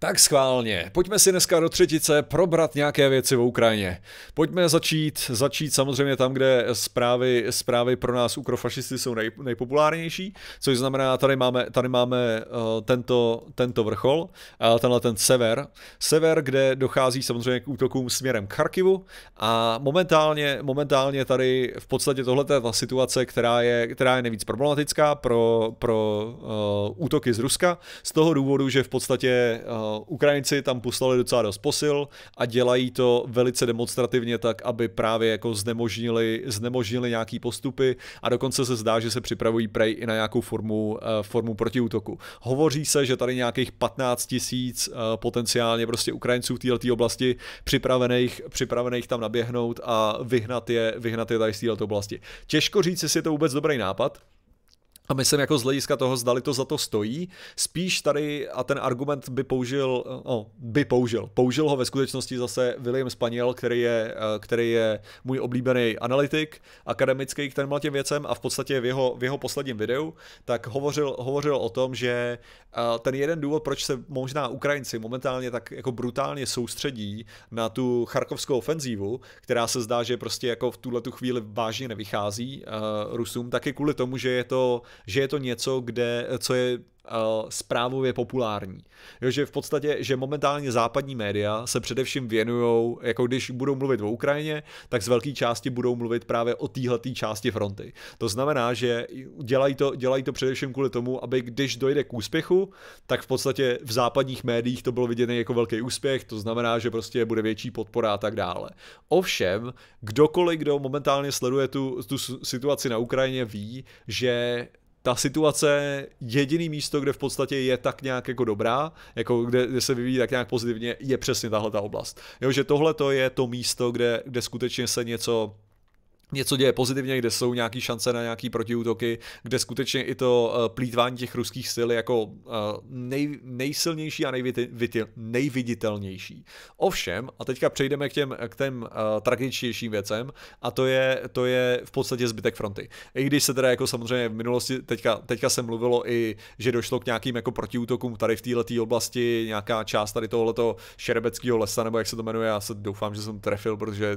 Tak schválně, pojďme si dneska do třetice probrat nějaké věci v Ukrajině. Pojďme začít, začít samozřejmě tam, kde zprávy, zprávy pro nás ukrofašisty jsou nej, nejpopulárnější, což znamená, tady máme, tady máme uh, tento, tento vrchol, uh, tenhle ten sever. Sever, kde dochází samozřejmě k útokům směrem k Charkivu a momentálně, momentálně tady v podstatě tohle je ta situace, která je, která je nejvíc problematická pro, pro uh, útoky z Ruska, z toho důvodu, že v podstatě uh, Eh, Ukrajinci tam poslali docela dost posil a dělají to velice demonstrativně tak, aby právě jako znemožnili, znemožnili nějaký postupy a dokonce se zdá, že se připravují prej i na nějakou formu, uh, formu protiútoku. Hovoří se, že tady nějakých 15 tisíc uh, potenciálně prostě Ukrajinců v této oblasti připravených, připravených tam naběhnout a vyhnat je, vyhnat je tady z této oblasti. Těžko říct, jestli je to vůbec dobrý nápad, a myslím jako z hlediska toho, zdali to za to stojí, spíš tady, a ten argument by použil, no, by použil, použil ho ve skutečnosti zase William Spaniel, který je, eh, který je můj oblíbený analytik, akademický k těmhle těm věcem a v podstatě v jeho, v jeho posledním videu, tak hovořil, hovořil o tom, že eh, ten jeden důvod, proč se možná Ukrajinci momentálně tak jako brutálně soustředí na tu charkovskou ofenzívu, která se zdá, že prostě jako v tuhle tu chvíli vážně nevychází eh, Rusům, taky kvůli tomu, že je to že je to něco, kde, co je zprávově eh, populární. Jo, že v podstatě, že momentálně západní média se především věnují, jako když budou mluvit o Ukrajině, tak z velké části budou mluvit právě o téhle části fronty. To znamená, že dělají to, dělají to především kvůli tomu, aby když dojde k úspěchu, tak v podstatě v západních médiích to bylo viděné jako velký úspěch, to znamená, že prostě bude větší podpora a tak dále. Ovšem, kdokoliv, kdo momentálně sleduje tu, tu situaci na Ukrajině, ví, že ta situace, jediný místo, kde v podstatě je tak nějak jako dobrá, jako kde, kde se vyvíjí tak nějak pozitivně, je přesně tahle ta oblast. Jo, že tohle to je to místo, kde, kde skutečně se něco něco děje pozitivně, kde jsou nějaké šance na nějaké protiútoky, kde skutečně i to eh, plítvání těch ruských sil je jako eh, nej, nejsilnější a nejviti, viti, nejviditelnější. Ovšem, a teďka přejdeme k těm, k těm uh, tragičtějším věcem, a to je, to je v podstatě zbytek fronty. I když se teda jako samozřejmě v minulosti, teďka, teďka se mluvilo i, že došlo k nějakým jako protiútokům tady v této oblasti, nějaká část tady tohoto šerebeckého lesa, nebo jak se to jmenuje, já se doufám, že jsem trefil, protože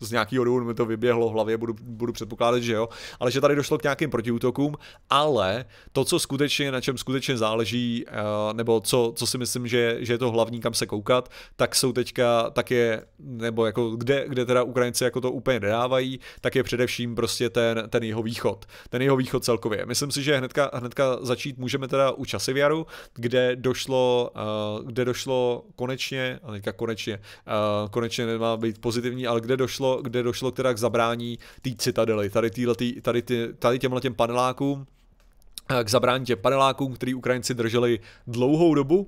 z nějakého důvodu mi to vyběhlo hlavě, budu, budu předpokládat, že jo, ale že tady došlo k nějakým protiútokům, ale to, co skutečně, na čem skutečně záleží, eh, nebo co, co si myslím, že, že je to hlavní, kam se koukat, tak jsou teďka, tak je, nebo jako kde, kde teda Ukrajinci jako to úplně nedávají, tak je především prostě ten, ten jeho východ, ten jeho východ celkově. Myslím si, že hnedka, hnedka začít můžeme teda u Časivjaru, kde došlo, eh, kde došlo konečně, a teďka konečně, eh, konečně nemá být pozitivní, ale kde došlo, kde došlo teda k zabrání zabrání té citadely, tady, tý, tady, tý, tady těmhle těm panelákům, eh, k zabrání těm panelákům, který Ukrajinci drželi dlouhou dobu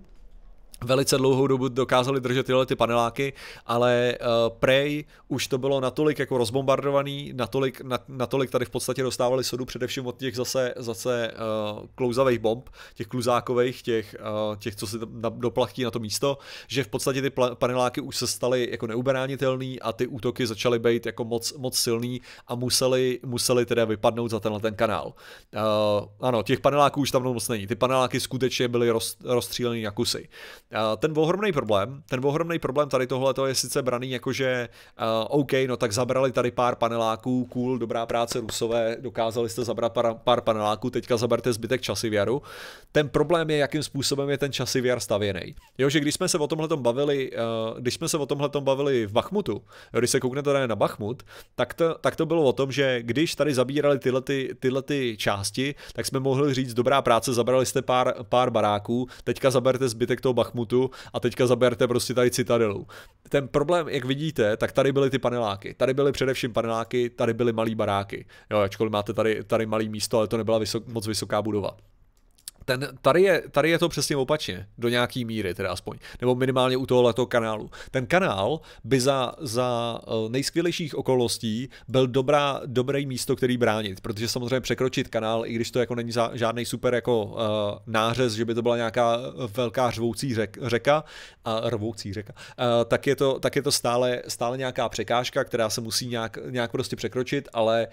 velice dlouhou dobu dokázali držet tyhle ty paneláky, ale uh, Prey už to bylo natolik jako rozbombardovaný, natolik, na, natolik tady v podstatě dostávali sodu především od těch zase, zase uh, klouzavých bomb, těch kluzákových, těch, uh, těch co se doplachtí na to místo, že v podstatě ty paneláky už se staly jako neuberánitelný a ty útoky začaly být jako moc, moc silný a museli, museli teda vypadnout za tenhle ten kanál. Uh, ano, těch paneláků už tam moc není, ty paneláky skutečně byly roz, rozstříleny na kusy. Eh, ten ohromný problém. Ten ohromný problém tady tohle je sice braný jakože, uh, eh, OK, no tak zabrali tady pár paneláků, cool, dobrá práce Rusové, dokázali jste zabrat pár, pár paneláků, teďka zaberte zbytek časivěru. Ten problém je, jakým způsobem je ten časivěr stavěný. Jo, že když jsme se o tomhle bavili, uh, když jsme se o tomhle bavili v Bachmutu, když se kouknete tady na Bachmut, tak to, tak to bylo o tom, že když tady zabírali tyhle, ty, tyhle ty části, tak jsme mohli říct, dobrá práce, zabrali jste pár, pár baráků, teďka zaberte zbytek toho Bachmutu Bachmutu a teďka zaberte prostě tady citadelu. Ten problém, jak vidíte, tak tady byly ty paneláky. Tady byly především paneláky, tady byly malý baráky. Jo, ačkoliv máte tady, tady malý místo, ale to nebyla vysok, moc vysoká budova ten, tady, je, tady je to přesně opačně, do nějaký míry teda aspoň, nebo minimálně u tohoto kanálu. Ten kanál by za, za eh, nejskvělejších okolností byl dobrá, dobré místo, který bránit, protože samozřejmě překročit kanál, i když to jako není za, žádný super jako uh, nářez, že by to byla nějaká eh, velká řvoucí řek, řeka, a rvoucí řeka, uh, tak je to, tak je to stále, stále nějaká překážka, která se musí nějak, nějak prostě překročit, ale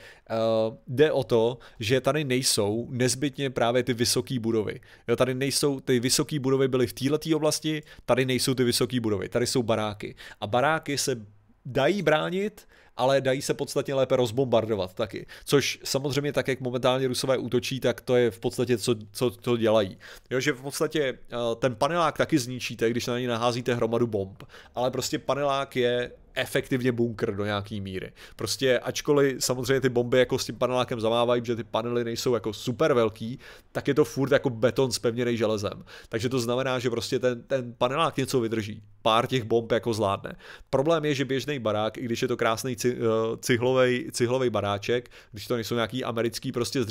uh, jde o to, že tady nejsou nezbytně právě ty vysoké budovy, budovy. Jo, tady nejsou, ty vysoké budovy byly v této oblasti, tady nejsou ty vysoké budovy, tady jsou baráky. A baráky se dají bránit, ale dají se podstatně lépe rozbombardovat taky. Což samozřejmě tak, jak momentálně rusové útočí, tak to je v podstatě, co, co to dělají. Jo, že v podstatě eh, ten panelák taky zničíte, když na něj naházíte hromadu bomb. Ale prostě panelák je efektivně bunkr do nějaký míry. Prostě ačkoliv samozřejmě ty bomby jako s tím panelákem zamávají, že ty panely nejsou jako super velký, tak je to furt jako beton spevněný železem. Takže to znamená, že prostě ten, ten panelák něco vydrží. Pár těch bomb jako zvládne. Problém je, že běžný barák, i když je to krásný eh, cihlový cihlovej baráček, když to nejsou nějaký americký prostě z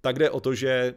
tak jde o to, že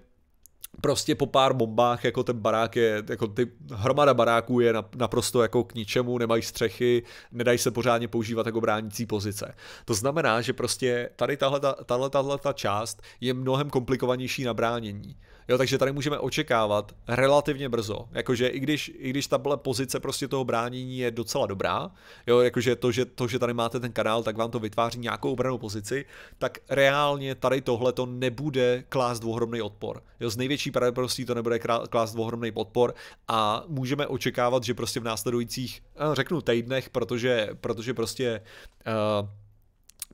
prostě po pár bombách, jako ten barák je, jako ty hromada baráků je naprosto jako k ničemu, nemají střechy, nedají se pořádně používat jako bránící pozice. To znamená, že prostě tady tahle, tahle, tahle ta část je mnohem komplikovanější na bránění. Jo, takže tady můžeme očekávat relativně brzo, jakože i když, i když ta pozice prostě toho bránění je docela dobrá, jo, jakože to že, to, že tady máte ten kanál, tak vám to vytváří nějakou obranou pozici, tak reálně tady tohle to nebude klást dvohromný odpor. Jo, z největší pravděpodobností to nebude klást ohromný podpor a můžeme očekávat, že prostě v následujících, eh, řeknu týdnech, protože, protože prostě uh,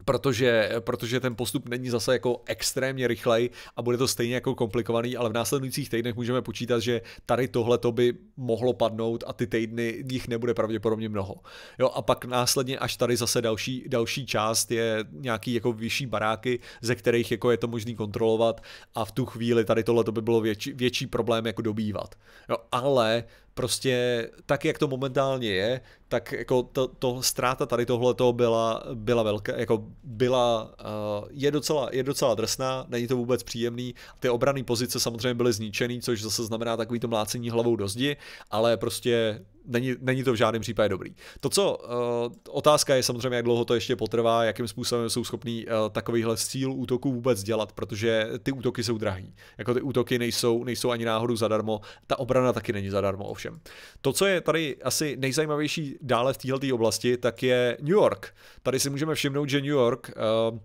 protože, protože ten postup není zase jako extrémně rychlej a bude to stejně jako komplikovaný, ale v následujících týdnech můžeme počítat, že tady tohle to by mohlo padnout a ty týdny jich nebude pravděpodobně mnoho. Jo, a pak následně až tady zase další, další část je nějaký jako vyšší baráky, ze kterých jako je to možný kontrolovat a v tu chvíli tady tohle to by bylo větší, větší problém jako dobývat. Jo, ale prostě tak, jak to momentálně je, tak jako to, to ztráta tady tohleto byla, byla velká, jako byla, uh, je, docela, je docela drsná, není to vůbec příjemný, ty obrané pozice samozřejmě byly zničený, což zase znamená takový to mlácení hlavou do zdi, ale prostě není, není to v žádném případě dobrý. To, co uh, otázka je samozřejmě, jak dlouho to ještě potrvá, jakým způsobem jsou schopní uh, eh, takovýhle cíl útoků vůbec dělat, protože ty útoky jsou drahý. Jako ty útoky nejsou, nejsou ani náhodou zadarmo, ta obrana taky není zadarmo ovšem. To, co je tady asi nejzajímavější dále v této oblasti, tak je New York. Tady si můžeme všimnout, že New York uh,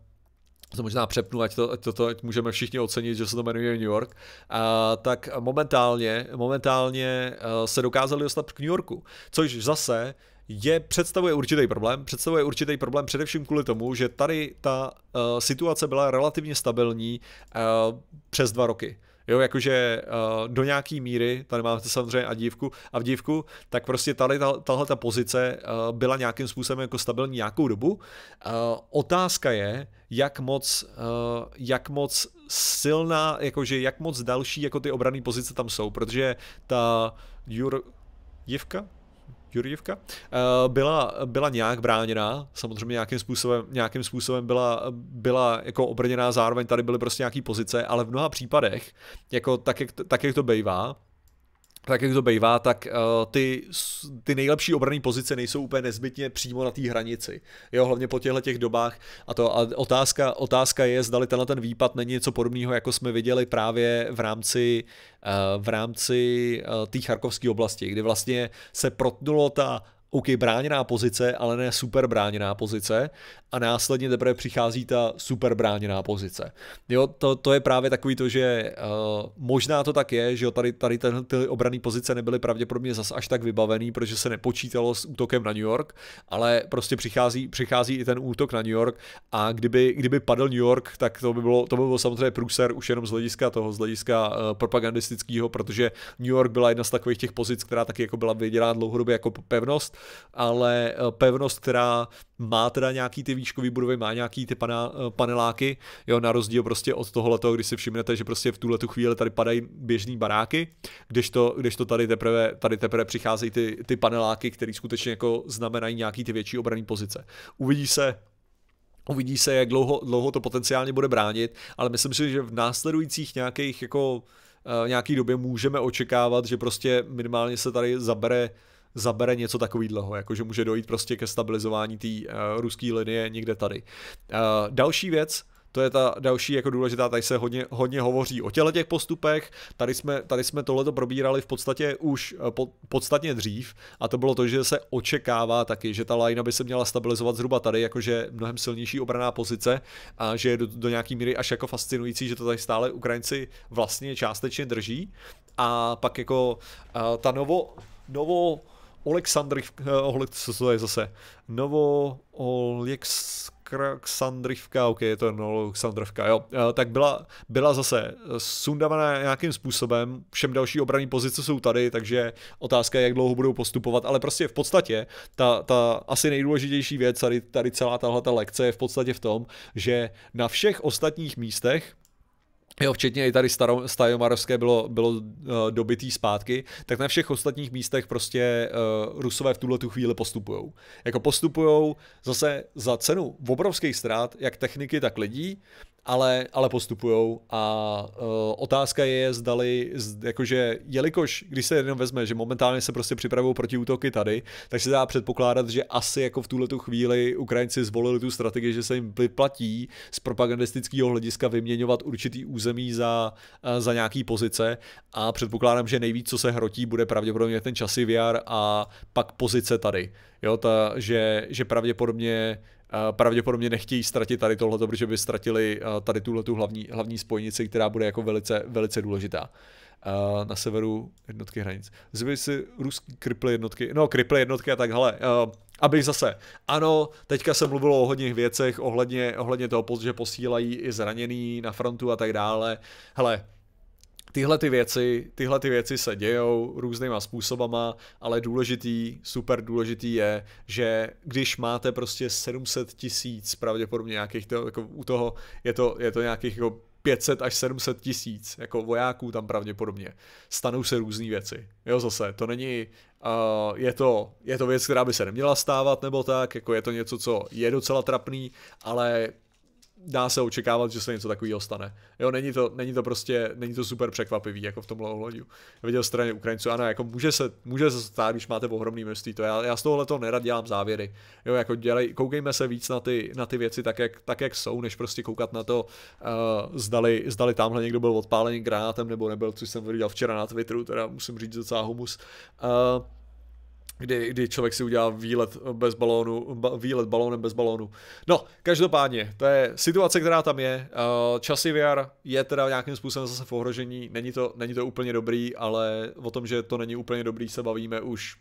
to možná přepnu, ať to, ať to, to ať můžeme všichni ocenit, že se to jmenuje New York, a, tak momentálně, momentálně eh, se dokázali dostat k New Yorku, což zase je, představuje určitý problém. Představuje určitý problém především kvůli tomu, že tady ta uh, situace byla relativně stabilní uh, přes dva roky. Jo, jakože uh, do nějaký míry, tady máme samozřejmě a dívku, a v dívku, tak prostě tady tahle ta pozice uh, byla nějakým způsobem jako stabilní nějakou dobu. Uh, otázka je, jak moc, uh, jak moc silná, jakože jak moc další jako ty obrané pozice tam jsou, protože ta Jur... Jivka? Jurjevka, eh, byla, byla nějak bráněná, samozřejmě nějakým způsobem, nějakým způsobem byla, byla jako obrněná, zároveň tady byly prostě nějaký pozice, ale v mnoha případech, jako tak, jak, tak, jak to bývá, tak jak to bývá, tak eh, ty, ty nejlepší obrané pozice nejsou úplně nezbytně přímo na té hranici. Jo, hlavně po těchto těch dobách. A, to, a otázka, otázka je, zdali tenhle ten výpad není něco podobného, jako jsme viděli právě v rámci, eh, v rámci eh, té charkovské oblasti, kdy vlastně se protnulo ta OK, bráněná pozice, ale ne super bráněná pozice a následně teprve přichází ta super bráněná pozice. Jo, to, to je právě takový to, že uh, možná to tak je, že jo, tady, tady ten, ty obrané pozice nebyly pravděpodobně zas až tak vybavený, protože se nepočítalo s útokem na New York, ale prostě přichází, přichází i ten útok na New York a kdyby, kdyby padl New York, tak to by bylo, to by bylo samozřejmě průser už jenom z hlediska toho, z hlediska uh, propagandistického, protože New York byla jedna z takových těch pozic, která taky jako byla vydělána dlouhodobě jako pevnost ale eh, pevnost, která má teda nějaký ty výškový budovy, má nějaký ty pana, eh, paneláky, jo, na rozdíl prostě od toho, když si všimnete, že prostě v tuhle tu chvíli tady padají běžný baráky, když to, když to tady teprve, tady teprve přicházejí ty, ty paneláky, které skutečně jako znamenají nějaký ty větší obrané pozice. Uvidí se, Uvidí se, jak dlouho, dlouho to potenciálně bude bránit, ale myslím si, že v následujících nějakých jako eh, nějaký době můžeme očekávat, že prostě minimálně se tady zabere zabere něco takového, jako že může dojít prostě ke stabilizování té uh, ruské linie někde tady. Uh, další věc, to je ta další jako důležitá, tady se hodně, hodně hovoří o těle těch postupech, tady jsme, tady jsme tohleto probírali v podstatě už eh, po, podstatně dřív a to bylo to, že se očekává taky, že ta lajna by se měla stabilizovat zhruba tady, jakože mnohem silnější obraná pozice a že je do, do nějaký míry až jako fascinující, že to tady stále Ukrajinci vlastně částečně drží a pak jako a ta novo, novo Oleksandr, eh, co to je zase, Novo Oleksandrivka, ok, je to no, Oleksandrivka, jo, eh, tak byla, byla zase sundavaná nějakým způsobem, všem další obrané pozice jsou tady, takže otázka je, jak dlouho budou postupovat, ale prostě v podstatě ta, ta asi nejdůležitější věc, tady, tady celá tahle lekce je v podstatě v tom, že na všech ostatních místech Jo, včetně i tady staro, Stajomarovské bylo, bylo uh, dobitý zpátky, tak na všech ostatních místech prostě uh, Rusové v tuhle tu chvíli postupují. Jako postupují zase za cenu obrovských ztrát, jak techniky, tak lidí, ale, ale postupujou a uh, otázka je, zdali, z, jakože, jelikož, když se jenom vezme, že momentálně se prostě připravují protiútoky tady, tak se dá předpokládat, že asi jako v tuhle chvíli Ukrajinci zvolili tu strategii, že se jim vyplatí z propagandistického hlediska vyměňovat určitý území za, uh, za nějaký pozice a předpokládám, že nejvíc, co se hrotí, bude pravděpodobně ten časy VR a pak pozice tady. Jo, ta, že, že pravděpodobně pravděpodobně nechtějí ztratit tady tohleto, protože by ztratili tady tuhle tu hlavní, hlavní spojnici, která bude jako velice, velice důležitá na severu jednotky hranic. Zvy si ruský kriple jednotky, no kriple jednotky a tak, hele, abych zase, ano, teďka se mluvilo o hodných věcech ohledně, ohledně toho, že posílají i zraněný na frontu a tak dále. Hele, Tyhle ty věci, tyhle ty věci se dějou různýma způsobama, ale důležitý, super důležitý je, že když máte prostě 700 tisíc, pravděpodobně nějakých, to, jako u toho je to, je to nějakých jako 500 až 700 tisíc, jako vojáků tam pravděpodobně. Stanou se různé věci. Jo, zase, to není, uh, je, to, je to věc, která by se neměla stávat nebo tak, jako je to něco, co je docela trapný, ale dá se očekávat, že se něco takového stane. Jo, není to, není to prostě, není to super překvapivý, jako v tomhle ohledu. Viděl straně Ukrajinců, ano, jako může se, může se stát, když máte ohromný množství, to já, já z tohohle to nerad dělám závěry. Jo, jako dělej, koukejme se víc na ty, na ty věci tak jak, tak, jak jsou, než prostě koukat na to, uh, zdali, zdali tamhle někdo byl odpálený granátem nebo nebyl, což jsem viděl včera na Twitteru, teda musím říct docela humus. Uh, kdy, kdy člověk si udělá výlet bez balónu, ba, výlet balónem bez balónu. No, každopádně, to je situace, která tam je. Eh, časy VR je teda nějakým způsobem zase v ohrožení, není to, není to úplně dobrý, ale o tom, že to není úplně dobrý, se bavíme už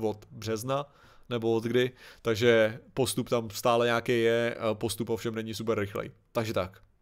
od března nebo od kdy, takže postup tam stále nějaký je, eh, postup ovšem není super rychlej. Takže tak.